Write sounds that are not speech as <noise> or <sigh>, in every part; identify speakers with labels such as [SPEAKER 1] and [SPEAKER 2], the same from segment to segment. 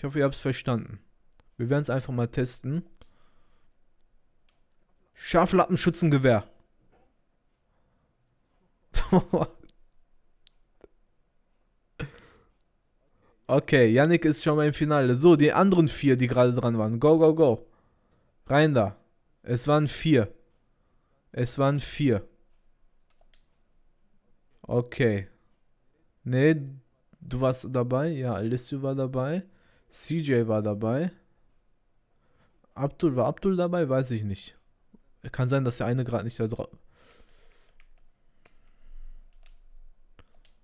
[SPEAKER 1] Ich hoffe, ihr habt es verstanden. Wir werden es einfach mal testen. Scharflappenschützengewehr. <laughs> okay, Yannick ist schon mal im Finale. So, die anderen vier, die gerade dran waren. Go, go, go. Rein da. Es waren vier. Es waren vier. Okay. Nee, du warst dabei? Ja, Alessio war dabei. CJ war dabei. Abdul, war Abdul dabei? Weiß ich nicht. Kann sein, dass der eine gerade nicht da drauf.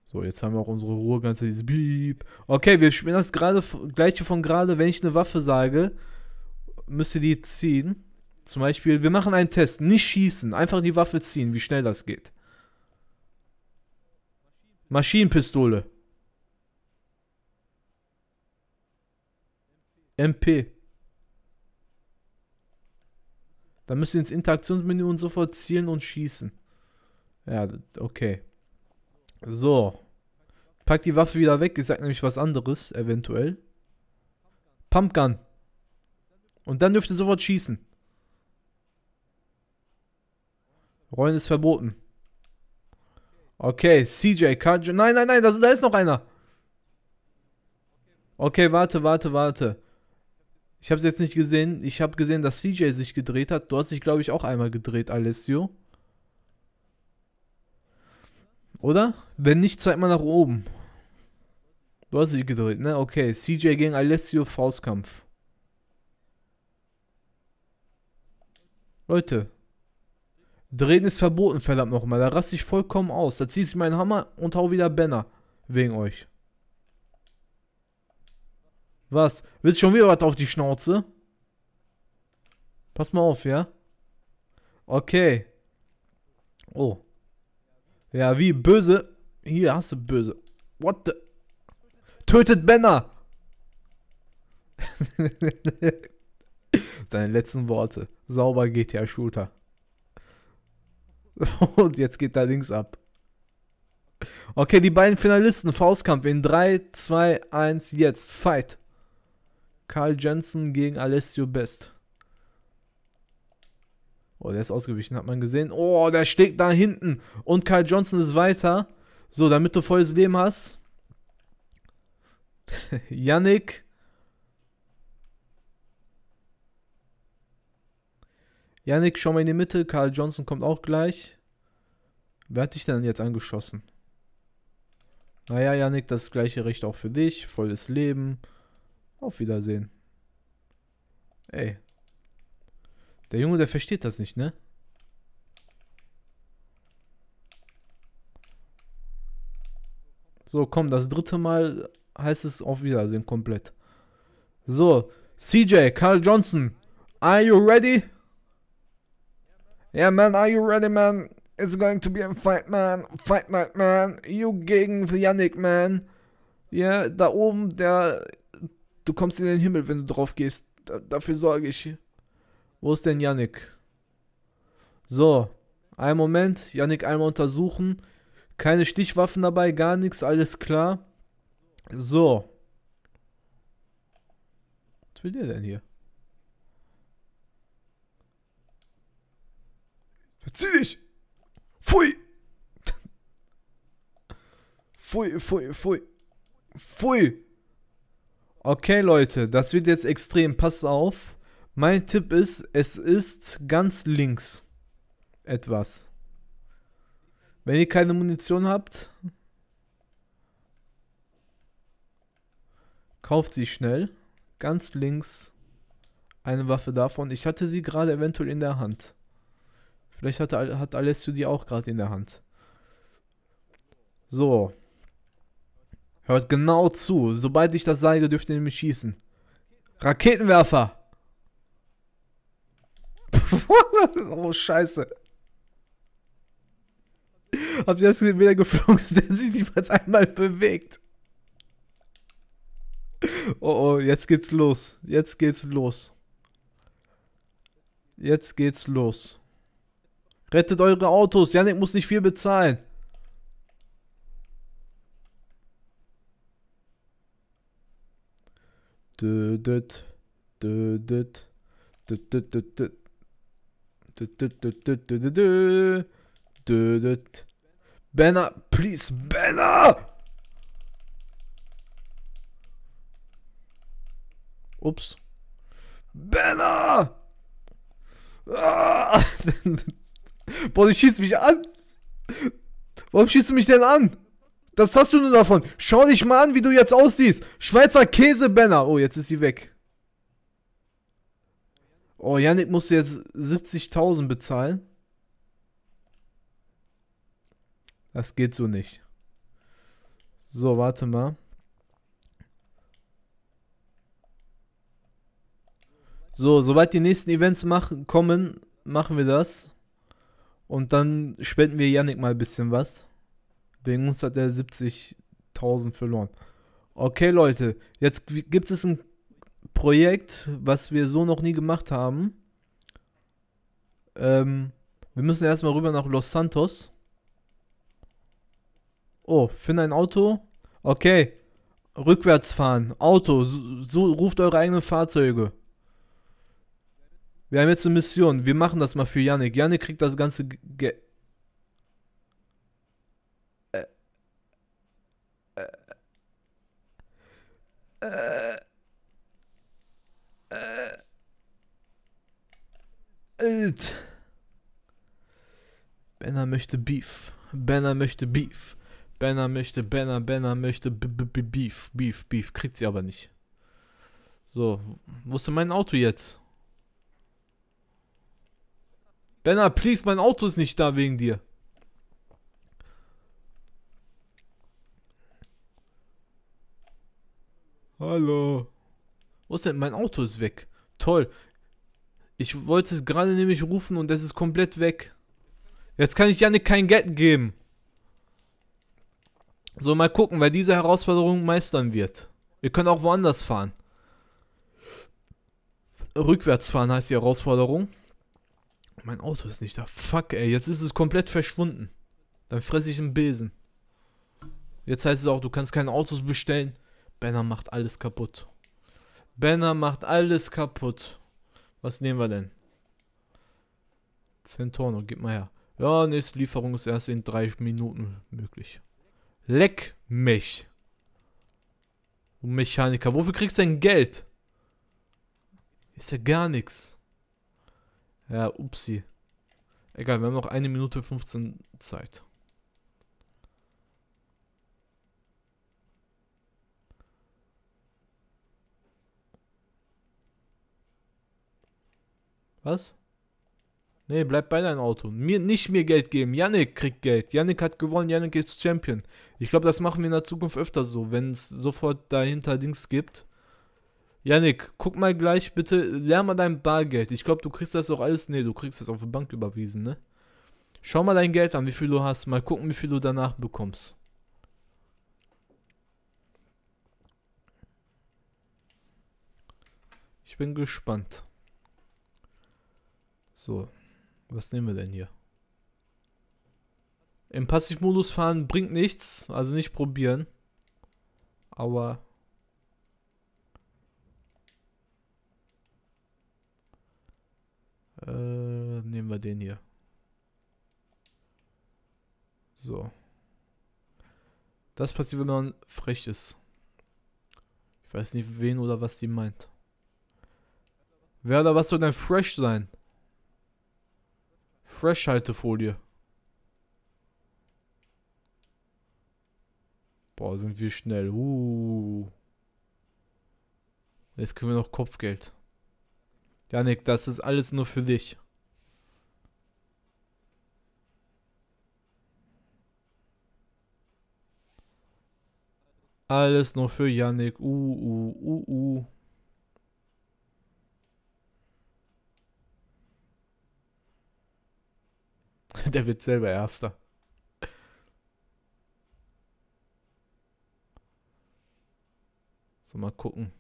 [SPEAKER 1] So, jetzt haben wir auch unsere Ruhe ganz dieses Beep. Okay, wir spielen das gerade gleiche von gerade, wenn ich eine Waffe sage, müsst ihr die ziehen. Zum Beispiel, wir machen einen Test. Nicht schießen, einfach die Waffe ziehen, wie schnell das geht. Maschinenpistole. MP. Dann müsst ihr ins Interaktionsmenü und sofort zielen und schießen. Ja, okay. So. Pack die Waffe wieder weg. Ihr sagt nämlich was anderes, eventuell. Pumpgun. Und dann dürft ihr sofort schießen. Rollen ist verboten. Okay, CJ, Kajo. Nein, nein, nein, da ist noch einer. Okay, warte, warte, warte. Ich habe es jetzt nicht gesehen. Ich habe gesehen, dass CJ sich gedreht hat. Du hast dich, glaube ich, auch einmal gedreht, Alessio. Oder? Wenn nicht, zeig mal nach oben. Du hast dich gedreht, ne? Okay. CJ gegen Alessio Faustkampf. Leute. Drehen ist verboten, verdammt nochmal. Da raste ich vollkommen aus. Da ziehe ich meinen Hammer und hau wieder Banner. Wegen euch. Was? Willst du schon wieder was auf die Schnauze? Pass mal auf, ja? Okay. Oh. Ja, wie böse. Hier hast du böse. What the? Tötet Banner! <laughs> Seine letzten Worte. Sauber GTA Shooter. <laughs> Und jetzt geht da links ab. Okay, die beiden Finalisten. Faustkampf in 3, 2, 1, jetzt. Fight. Carl Jensen gegen Alessio Best. Oh, der ist ausgewichen, hat man gesehen. Oh, der steht da hinten. Und Carl Johnson ist weiter. So, damit du volles Leben hast. <laughs> Yannick. Yannick, schau mal in die Mitte. Carl Johnson kommt auch gleich. Wer hat dich denn jetzt angeschossen? Naja, Yannick, das gleiche Recht auch für dich. Volles Leben. Auf Wiedersehen. Ey. Der Junge, der versteht das nicht, ne? So, komm, das dritte Mal heißt es auf Wiedersehen komplett. So, CJ, Carl Johnson, are you ready? Yeah, man, are you ready, man? It's going to be a fight, man. Fight night, man. You gegen Yannick, man. Ja, yeah, da oben, der Du kommst in den Himmel, wenn du drauf gehst. Da, dafür sorge ich. Wo ist denn Yannick? So, einen Moment. Yannick einmal untersuchen. Keine Stichwaffen dabei, gar nichts, alles klar. So. Was will der denn hier? Verzieh dich! Pfui! <laughs> Pfui, pfui, pfui. Pfui! Okay, Leute, das wird jetzt extrem. Passt auf. Mein Tipp ist, es ist ganz links etwas. Wenn ihr keine Munition habt, kauft sie schnell. Ganz links eine Waffe davon. Ich hatte sie gerade eventuell in der Hand. Vielleicht hatte, hat Alessio die auch gerade in der Hand. So, Hört genau zu. Sobald ich das sage, dürft ihr mich schießen. Raketenwerfer! <laughs> oh, scheiße. Habt ihr das wieder geflogen, <laughs> der sich niemals einmal bewegt? Oh oh, jetzt geht's los. Jetzt geht's los. Jetzt geht's los. Rettet eure Autos. Yannick muss nicht viel bezahlen. Banner, please, Banner! Ups. Banner! Ah! Boah, du schießt mich an! Warum schießt du mich denn an? Das hast du nur davon. Schau dich mal an, wie du jetzt aussiehst. Schweizer Käsebanner. Oh, jetzt ist sie weg. Oh, Yannick musste jetzt 70.000 bezahlen. Das geht so nicht. So, warte mal. So, sobald die nächsten Events machen, kommen, machen wir das. Und dann spenden wir Yannick mal ein bisschen was. Wegen uns hat er 70.000 verloren. Okay, Leute, jetzt gibt es ein Projekt, was wir so noch nie gemacht haben. Ähm, wir müssen erstmal rüber nach Los Santos. Oh, finde ein Auto. Okay. Rückwärts fahren. Auto. So, so, ruft eure eigenen Fahrzeuge. Wir haben jetzt eine Mission. Wir machen das mal für Yannick. Yannick kriegt das ganze Geld. Äh, äh. Alt. Benner möchte Beef. Benner möchte Beef. Benner möchte, Benner, Benner möchte B -B -B Beef, Beef, Beef. Kriegt sie aber nicht. So, wo ist denn mein Auto jetzt? Benner, please, mein Auto ist nicht da wegen dir. Hallo. Was denn? Mein Auto ist weg. Toll. Ich wollte es gerade nämlich rufen und es ist komplett weg. Jetzt kann ich Janik kein Geld geben. So, mal gucken, wer diese Herausforderung meistern wird. Ihr könnt auch woanders fahren. Rückwärts fahren heißt die Herausforderung. Mein Auto ist nicht da. Fuck, ey. Jetzt ist es komplett verschwunden. Dann fresse ich einen Besen. Jetzt heißt es auch, du kannst keine Autos bestellen. Banner macht alles kaputt. Banner macht alles kaputt. Was nehmen wir denn? Centorno, gib mal her. Ja, nächste Lieferung ist erst in drei Minuten möglich. Leck mich. Du Mechaniker, wofür kriegst du denn Geld? Ist ja gar nichts. Ja, upsi. Egal, wir haben noch eine Minute 15 Zeit. Was? Nee, bleib bei deinem Auto. Mir, nicht mir Geld geben. Yannick kriegt Geld. Yannick hat gewonnen. Yannick ist Champion. Ich glaube, das machen wir in der Zukunft öfter so, wenn es sofort dahinter Dings gibt. Yannick, guck mal gleich bitte, lern mal dein Bargeld. Ich glaube, du kriegst das auch alles. Nee, du kriegst das auf die Bank überwiesen, ne? Schau mal dein Geld an, wie viel du hast. Mal gucken, wie viel du danach bekommst. Ich bin gespannt. So, was nehmen wir denn hier? Im Passivmodus fahren bringt nichts, also nicht probieren. Aber... Äh, nehmen wir den hier. So. Das passiert, wenn man frech ist. Ich weiß nicht, wen oder was die meint. Wer oder was soll denn fresh sein? Fresh-Haltefolie. Boah, sind wir schnell. Uh. Jetzt können wir noch Kopfgeld. Janik, das ist alles nur für dich. Alles nur für Janik. Uh, uh, uh, uh. <laughs> der wird selber Erster. So, mal gucken.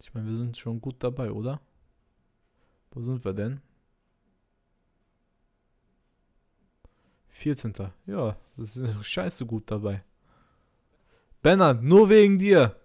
[SPEAKER 1] Ich meine, wir sind schon gut dabei, oder? Wo sind wir denn? 14. Ja, das ist <laughs> scheiße gut dabei. Bernhard, nur wegen dir.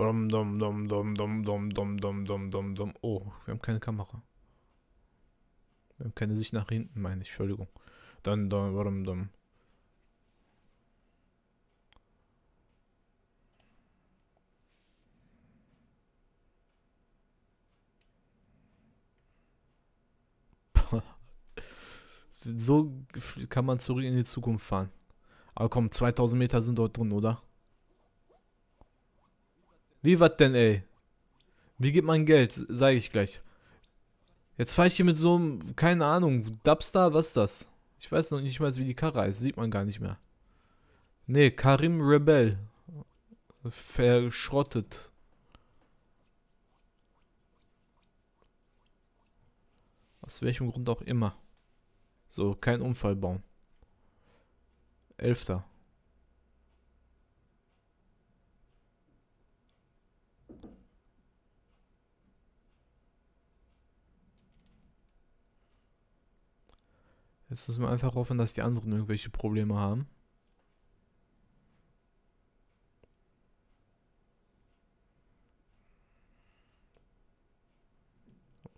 [SPEAKER 1] Dum, dum, dum, dum, dum, dum, dum, dum, dum, dum, dum. Oh, wir haben keine Kamera. Wir haben keine Sicht nach hinten, meine ich. Entschuldigung. Dann, dann, warum, dann. <laughs> so kann man zurück in die Zukunft fahren. Aber komm, 2000 Meter sind dort drin, oder? Wie was denn, ey? Wie gibt man Geld? Sage ich gleich. Jetzt fahre ich hier mit so einem, keine Ahnung, Dubstar, was ist das? Ich weiß noch nicht mal, wie die Karre heißt. Sieht man gar nicht mehr. Nee, Karim Rebell. Verschrottet. Aus welchem Grund auch immer. So, kein Unfall bauen. Elfter. Jetzt müssen wir einfach hoffen, dass die anderen irgendwelche Probleme haben.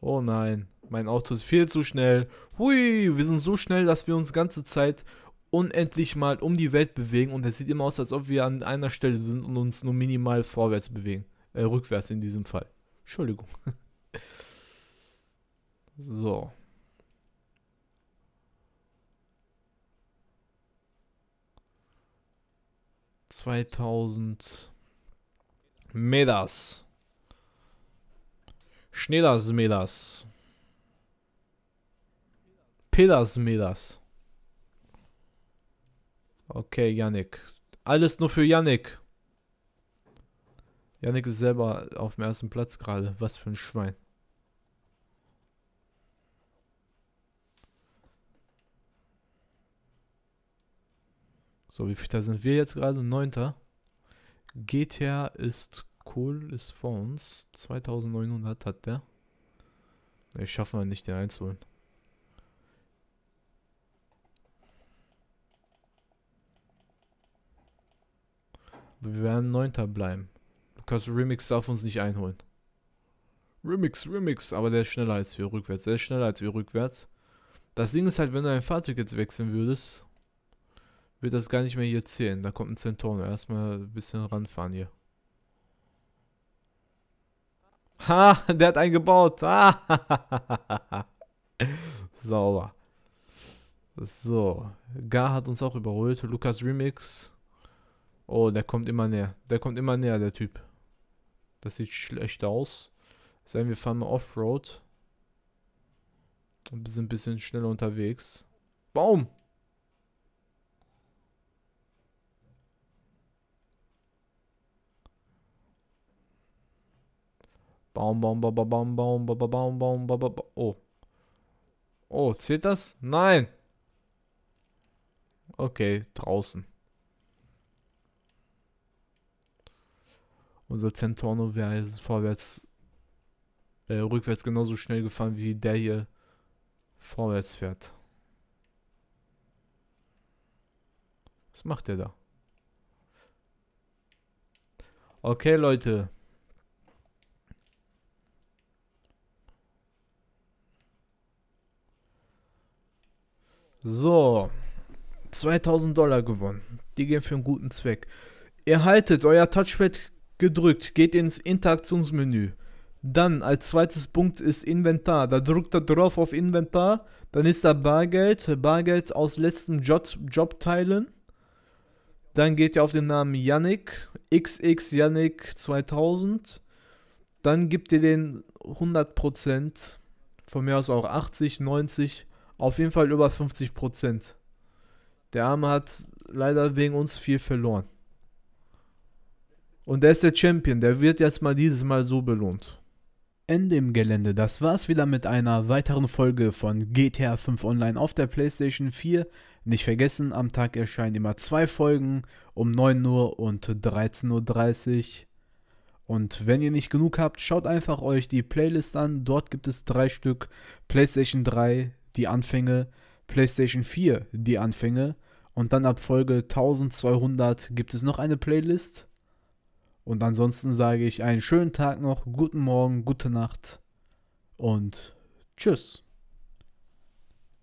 [SPEAKER 1] Oh nein, mein Auto ist viel zu schnell. Hui, wir sind so schnell, dass wir uns ganze Zeit unendlich mal um die Welt bewegen und es sieht immer aus, als ob wir an einer Stelle sind und uns nur minimal vorwärts bewegen. Äh, rückwärts in diesem Fall. Entschuldigung. <laughs> so. 2000 Medas. Schnedas Medas. Pedas Medas. Okay, Yannick. Alles nur für Yannick. Yannick ist selber auf dem ersten Platz gerade. Was für ein Schwein. So, wie viel da sind wir jetzt gerade? Neunter. GTA ist cool, ist vor uns. 2900 hat der. Ne, schaffen wir nicht, den einzuholen. Aber wir werden Neunter bleiben. Lukas Remix darf uns nicht einholen. Remix, Remix, aber der ist schneller als wir rückwärts. Der ist schneller als wir rückwärts. Das Ding ist halt, wenn du ein Fahrzeug jetzt wechseln würdest, wird das gar nicht mehr hier zählen. Da kommt ein Centauren. Erstmal ein bisschen ranfahren hier. Ha, <laughs> der hat einen gebaut. ha. <laughs> Sauber. So, Gar hat uns auch überholt. Lukas Remix. Oh, der kommt immer näher. Der kommt immer näher, der Typ. Das sieht schlecht aus. Seien wir fahren mal Offroad. Und sind ein bisschen schneller unterwegs. Baum! Baum, Baum, Baum, Baum, Baum, Baum, Baum, Baum, Baum, Baum, Baum, baum. Oh. Oh, zählt das? Nein. Okay, draußen. Unser Centorno wäre jetzt vorwärts, äh, rückwärts genauso schnell gefahren, wie der hier vorwärts fährt. Was macht der da? Okay, Leute. So, 2000 Dollar gewonnen. Die gehen für einen guten Zweck. Ihr haltet euer Touchpad gedrückt, geht ins Interaktionsmenü. Dann als zweites Punkt ist Inventar. Da drückt er drauf auf Inventar. Dann ist da Bargeld. Bargeld aus letztem Job Jobteilen. Dann geht ihr auf den Namen Yannick. XX Yannick 2000. Dann gibt ihr den 100%. Von mir aus auch 80, 90. Auf jeden Fall über 50 Prozent. Der Arme hat leider wegen uns viel verloren. Und der ist der Champion. Der wird jetzt mal dieses Mal so belohnt. Ende im Gelände. Das war's wieder mit einer weiteren Folge von GTA 5 Online auf der PlayStation 4. Nicht vergessen, am Tag erscheinen immer zwei Folgen um 9 Uhr und 13.30 Uhr. Und wenn ihr nicht genug habt, schaut einfach euch die Playlist an. Dort gibt es drei Stück PlayStation 3, die Anfänge, PlayStation 4 die Anfänge und dann ab Folge 1200 gibt es noch eine Playlist. Und ansonsten sage ich einen schönen Tag noch, guten Morgen, gute Nacht und tschüss.